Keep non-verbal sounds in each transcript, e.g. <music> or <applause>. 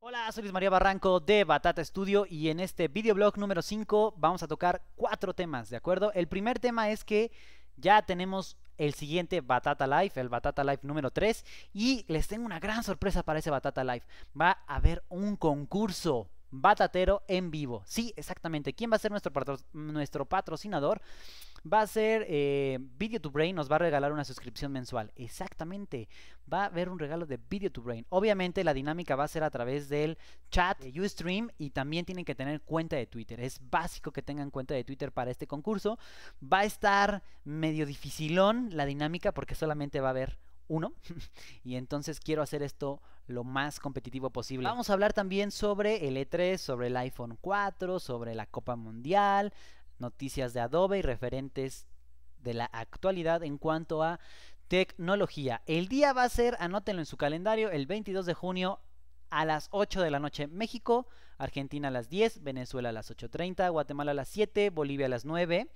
Hola, soy Luis María Barranco de Batata Studio y en este videoblog número 5 vamos a tocar cuatro temas, ¿de acuerdo? El primer tema es que ya tenemos el siguiente Batata Live, el Batata Live número 3 y les tengo una gran sorpresa para ese Batata Live. Va a haber un concurso batatero en vivo. Sí, exactamente. ¿Quién va a ser nuestro, nuestro patrocinador? va a ser eh, Video to Brain, nos va a regalar una suscripción mensual. Exactamente, va a haber un regalo de Video to Brain. Obviamente la dinámica va a ser a través del chat de Ustream y también tienen que tener cuenta de Twitter. Es básico que tengan cuenta de Twitter para este concurso. Va a estar medio dificilón la dinámica porque solamente va a haber uno <laughs> y entonces quiero hacer esto lo más competitivo posible. Vamos a hablar también sobre el E3, sobre el iPhone 4, sobre la Copa Mundial, noticias de Adobe y referentes de la actualidad en cuanto a tecnología. El día va a ser, anótenlo en su calendario, el 22 de junio a las 8 de la noche México, Argentina a las 10, Venezuela a las 8.30, Guatemala a las 7, Bolivia a las 9.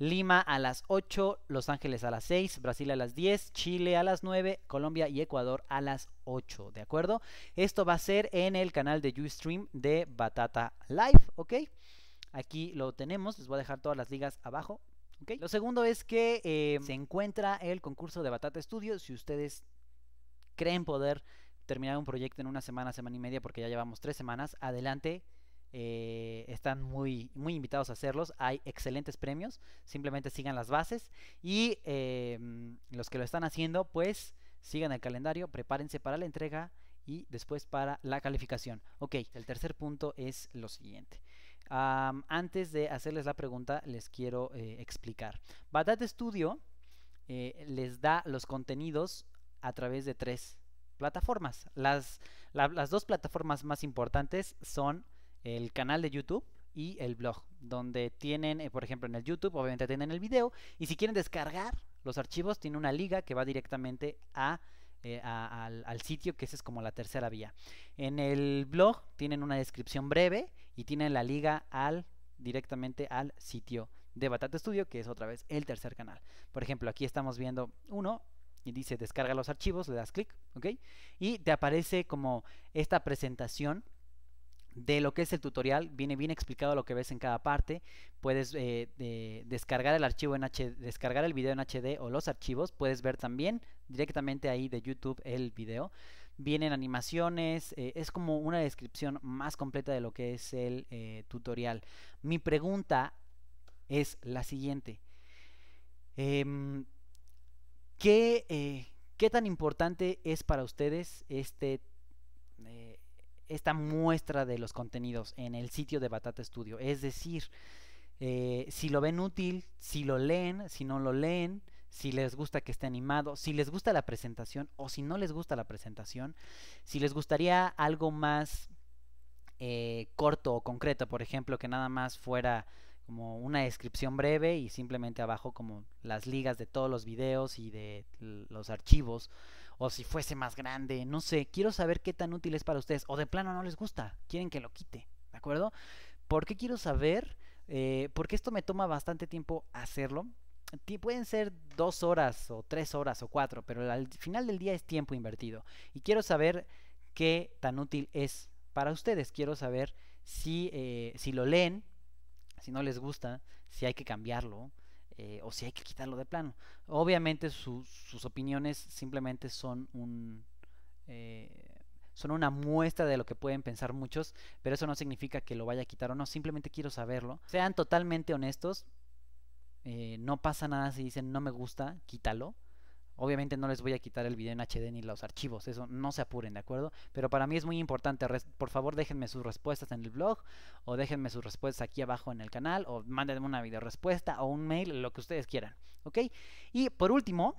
Lima a las 8, Los Ángeles a las 6, Brasil a las 10, Chile a las 9, Colombia y Ecuador a las 8, ¿de acuerdo? Esto va a ser en el canal de Ustream de Batata Live, ¿ok? Aquí lo tenemos, les voy a dejar todas las ligas abajo. ¿okay? Lo segundo es que eh, se encuentra el concurso de Batata Studio. Si ustedes creen poder terminar un proyecto en una semana, semana y media, porque ya llevamos tres semanas, adelante. Eh, están muy, muy invitados a hacerlos. Hay excelentes premios. Simplemente sigan las bases. Y eh, los que lo están haciendo, pues sigan el calendario, prepárense para la entrega y después para la calificación. Ok, el tercer punto es lo siguiente antes de hacerles la pregunta, les quiero eh, explicar. Badat Studio eh, les da los contenidos a través de tres plataformas. Las, dos plataformas más importantes son el canal de YouTube y el blog, donde tienen, eh, por ejemplo, en el YouTube, obviamente tienen el video, y si quieren descargar los archivos, tiene una liga que va directamente al, al, sitio, que esa es como la tercera vía. En el blog tienen una descripción breve y tiene la liga al directamente al sitio de Batata Studio, que es otra vez el tercer canal. Por ejemplo, aquí estamos viendo uno y dice descarga los archivos, le das clic, ¿ok? Y te aparece como esta presentación de lo que es el tutorial, viene bien explicado lo que ves en cada parte, puedes eh, descargar el archivo en HD, descargar el video en HD o los archivos, puedes ver también directamente ahí de YouTube el video, vienen animaciones, eh, es como una descripción más completa de lo que es el eh, tutorial. Mi pregunta es la siguiente. Em, ¿qué, eh, ¿qué, tan importante es para ustedes este, esta muestra de los contenidos en el sitio de Batata Studio? Es decir, si lo ven útil, si lo leen, si no lo leen, si les gusta que esté animado, si les gusta la presentación o si no les gusta la presentación, si les gustaría algo más eh, corto o concreto, por ejemplo, que nada más fuera como una descripción breve y simplemente abajo como las ligas de todos los videos y de los archivos o si fuese más grande, no sé, quiero saber qué tan útil es para ustedes o de plano no les gusta, quieren que lo quite, ¿de acuerdo? ¿Por qué quiero saber? Eh, porque esto me toma bastante tiempo hacerlo pueden ser dos horas o tres horas o cuatro, pero al final del día es tiempo invertido. Y quiero saber qué tan útil es para ustedes. Quiero saber si, eh, lo leen, si no les gusta, si hay que cambiarlo. Eh, o si hay que quitarlo de plano. Obviamente sus opiniones simplemente son un eh, son una muestra de lo que pueden pensar muchos, pero eso no significa que lo vaya a quitar o no, simplemente quiero saberlo. Sean totalmente honestos, eh, no pasa nada si dicen no me gusta, quítalo. Obviamente no les voy a quitar el video en HD ni los archivos, eso no se apuren, ¿de acuerdo? Pero para mí es muy importante, por favor déjenme sus respuestas en el blog o déjenme sus respuestas aquí abajo en el canal o mándenme una video respuesta o un mail, lo que ustedes quieran, ¿ok? Y por último,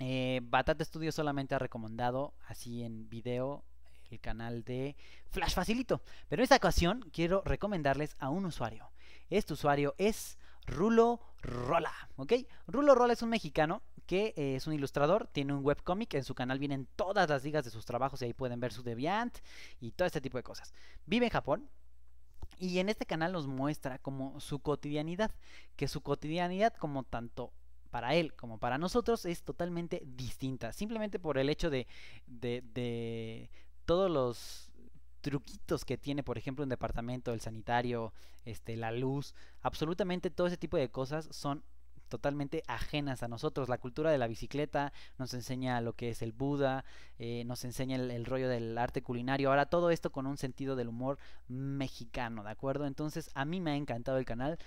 eh, Batata Studio solamente ha recomendado así en video el canal de Flash Facilito, pero en esta ocasión quiero recomendarles a un usuario. Este usuario es Rulo Rola, ¿ok? Rulo Rola es un mexicano que eh, es un ilustrador, tiene un webcomic en su canal vienen todas las ligas de sus trabajos y ahí pueden ver su Deviant y todo este tipo de cosas. Vive en Japón, y en este canal nos muestra como su cotidianidad, que su cotidianidad como tanto para él como para nosotros es totalmente distinta, simplemente por el hecho de, de todos los truquitos que tiene, por ejemplo, un departamento, el sanitario, este, la luz, absolutamente todo ese tipo de cosas son totalmente ajenas a nosotros. La cultura de la bicicleta nos enseña lo que es el Buda, eh, nos enseña el, el, rollo del arte culinario. Ahora todo esto con un sentido del humor mexicano, ¿de acuerdo? Entonces a mí me ha encantado el canal.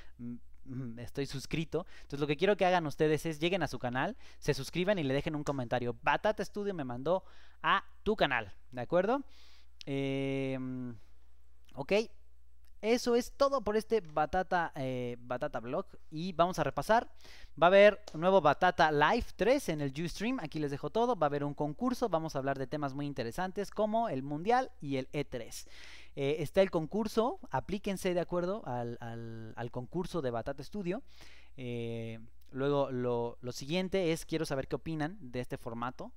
Estoy suscrito. Entonces lo que quiero que hagan ustedes es lleguen a su canal, se suscriban y le dejen un comentario. Batata Studio me mandó a tu canal, ¿de acuerdo? Em, ok, eso es todo por este Batata, eh, Batata Blog. Y vamos a repasar. Va a haber un nuevo Batata Live 3 en el Ustream. Aquí les dejo todo. Va a haber un concurso. Vamos a hablar de temas muy interesantes como el Mundial y el E3. Eh, está el concurso. Aplíquense de acuerdo al, concurso de Batata Studio. Eh, luego lo siguiente es, quiero saber qué opinan de este formato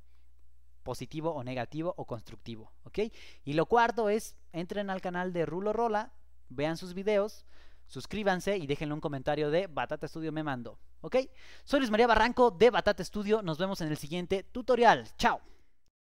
positivo o negativo o constructivo, ¿ok? Y lo cuarto es, entren al canal de Rulo Rola, vean sus videos, suscríbanse y déjenle un comentario de Batata Studio me mando, ¿ok? Soy Luis María Barranco de Batata Studio, nos vemos en el siguiente tutorial, chao.